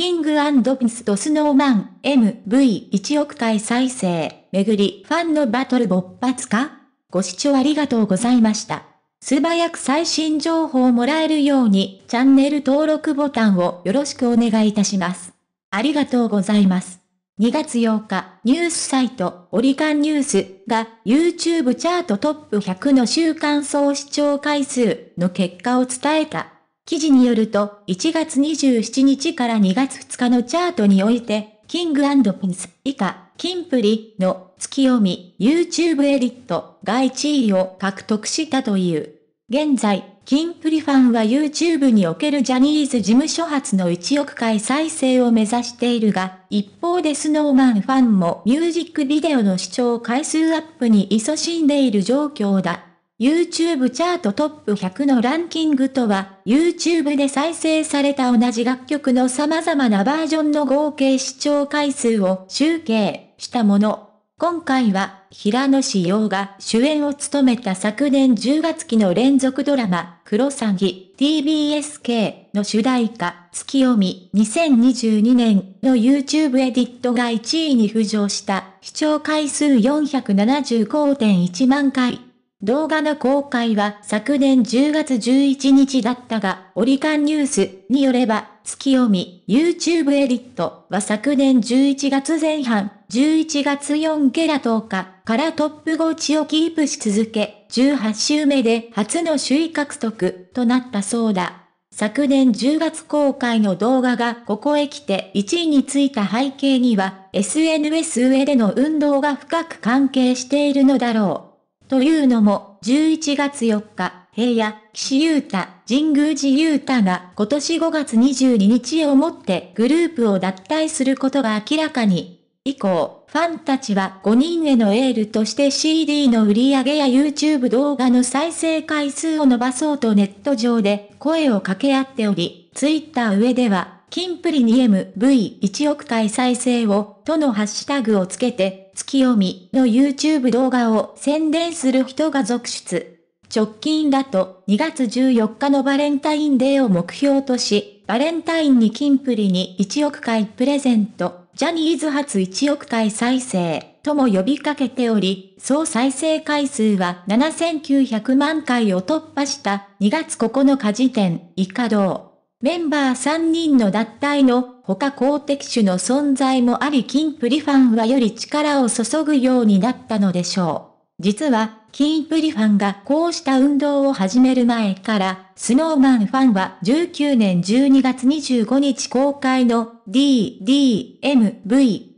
キングピスとスノーマン MV1 億回再生、めぐりファンのバトル勃発かご視聴ありがとうございました。素早く最新情報をもらえるようにチャンネル登録ボタンをよろしくお願いいたします。ありがとうございます。2月8日、ニュースサイト、オリカンニュースが YouTube チャートトップ100の週間総視聴回数の結果を伝えた。記事によると、1月27日から2月2日のチャートにおいて、キングピンス以下、キンプリの月読み YouTube エディットが1位を獲得したという。現在、キンプリファンは YouTube におけるジャニーズ事務所初の1億回再生を目指しているが、一方でスノーマンファンもミュージックビデオの視聴回数アップに勤しんでいる状況だ。YouTube チャートトップ100のランキングとは、YouTube で再生された同じ楽曲の様々なバージョンの合計視聴回数を集計したもの。今回は、平野志陽が主演を務めた昨年10月期の連続ドラマ、黒詐欺 TBSK の主題歌、月読み2022年の YouTube エディットが1位に浮上した視聴回数475.1万回。動画の公開は昨年10月11日だったが、オリカンニュースによれば、月読み、YouTube エディットは昨年11月前半、11月4ケラ10日からトップ5値をキープし続け、18週目で初の首位獲得となったそうだ。昨年10月公開の動画がここへ来て1位についた背景には、SNS 上での運動が深く関係しているのだろう。というのも、11月4日、平野、岸優太、神宮寺優太が今年5月22日をもってグループを脱退することが明らかに。以降、ファンたちは5人へのエールとして CD の売り上げや YouTube 動画の再生回数を伸ばそうとネット上で声を掛け合っており、Twitter 上ではキンプリに m v 1億回再生を、とのハッシュタグをつけて、月読みの YouTube 動画を宣伝する人が続出。直近だと、2月14日のバレンタインデーを目標とし、バレンタインにキンプリに1億回プレゼント、ジャニーズ初1億回再生、とも呼びかけており、総再生回数は7900万回を突破した2月9日時点以下同。メンバー3人の脱退の他公的種の存在もありキンプリファンはより力を注ぐようになったのでしょう。実は、キンプリファンがこうした運動を始める前から、スノーマンファンは19年12月25日公開の DDMV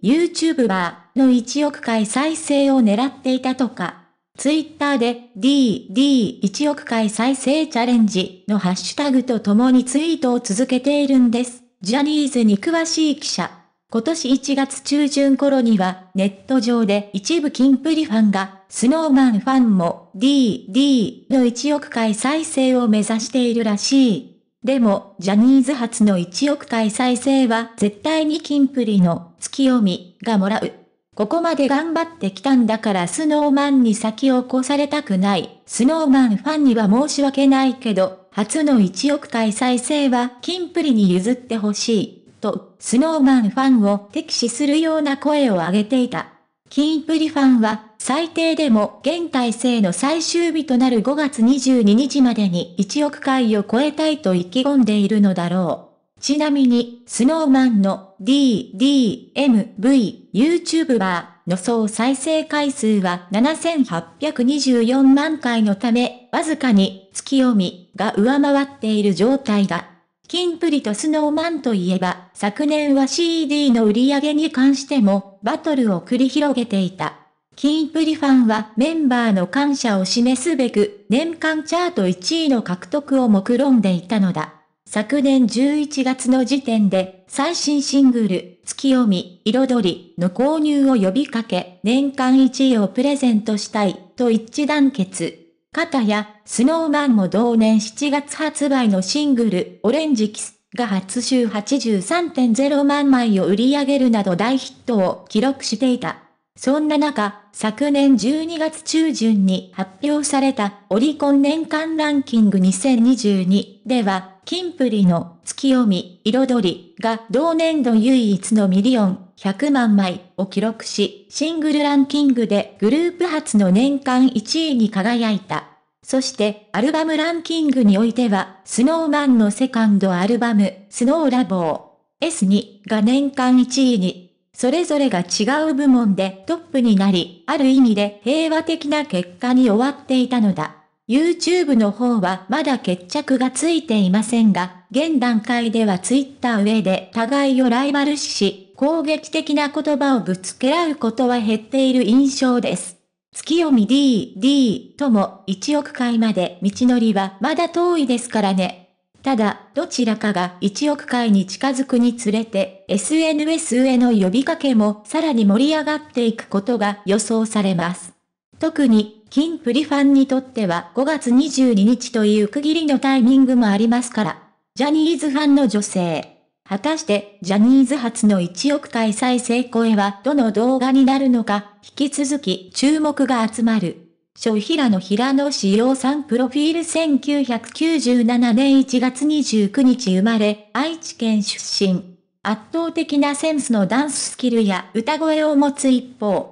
YouTuber の1億回再生を狙っていたとか。ツイッターで DD1 億回再生チャレンジのハッシュタグと共にツイートを続けているんです。ジャニーズに詳しい記者。今年1月中旬頃にはネット上で一部キンプリファンがスノーマンファンも DD の1億回再生を目指しているらしい。でも、ジャニーズ初の1億回再生は絶対にキンプリの月読みがもらうここまで頑張ってきたんだからスノーマンに先を越されたくない。スノーマンファンには申し訳ないけど、初の1億回再生は金プリに譲ってほしい。と、スノーマンファンを敵視するような声を上げていた。金プリファンは、最低でも現体制の最終日となる5月22日までに1億回を超えたいと意気込んでいるのだろう。ちなみに、スノーマンの DDMV YouTuber の総再生回数は7824万回のため、わずかに月読みが上回っている状態だ。キンプリとスノーマンといえば、昨年は CD の売り上げに関しても、バトルを繰り広げていた。キンプリファンはメンバーの感謝を示すべく、年間チャート1位の獲得を目論んでいたのだ。昨年11月の時点で最新シングル、月読み、彩りの購入を呼びかけ、年間1位をプレゼントしたいと一致団結。片や、スノーマンも同年7月発売のシングル、オレンジキスが初週83.0万枚を売り上げるなど大ヒットを記録していた。そんな中、昨年12月中旬に発表されたオリコン年間ランキング2022では、キンプリの月読み、彩りが同年度唯一のミリオン100万枚を記録し、シングルランキングでグループ初の年間1位に輝いた。そして、アルバムランキングにおいては、スノーマンのセカンドアルバム、スノーラボー S2 が年間1位に、それぞれが違う部門でトップになり、ある意味で平和的な結果に終わっていたのだ。YouTube の方はまだ決着がついていませんが、現段階では Twitter 上で互いをライバル視し、攻撃的な言葉をぶつけ合うことは減っている印象です。月読み D、D とも1億回まで道のりはまだ遠いですからね。ただ、どちらかが1億回に近づくにつれて、SNS への呼びかけもさらに盛り上がっていくことが予想されます。特に金プリファンにとっては5月22日という区切りのタイミングもありますから、ジャニーズファンの女性。果たしてジャニーズ初の1億回再生超えはどの動画になるのか、引き続き注目が集まる。ラ平野平野志陽さんプロフィール1997年1月29日生まれ、愛知県出身。圧倒的なセンスのダンススキルや歌声を持つ一方、